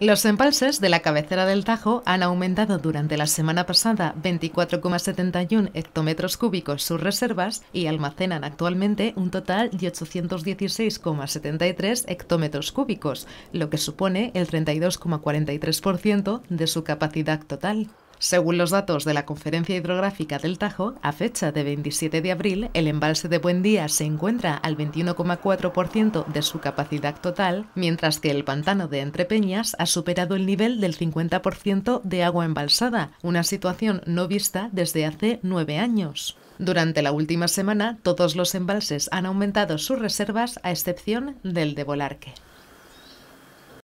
Los embalses de la cabecera del Tajo han aumentado durante la semana pasada 24,71 hectómetros cúbicos sus reservas y almacenan actualmente un total de 816,73 hectómetros cúbicos, lo que supone el 32,43% de su capacidad total. Según los datos de la Conferencia Hidrográfica del Tajo, a fecha de 27 de abril, el embalse de Buendía se encuentra al 21,4% de su capacidad total, mientras que el pantano de Entrepeñas ha superado el nivel del 50% de agua embalsada, una situación no vista desde hace nueve años. Durante la última semana, todos los embalses han aumentado sus reservas, a excepción del de Volarque.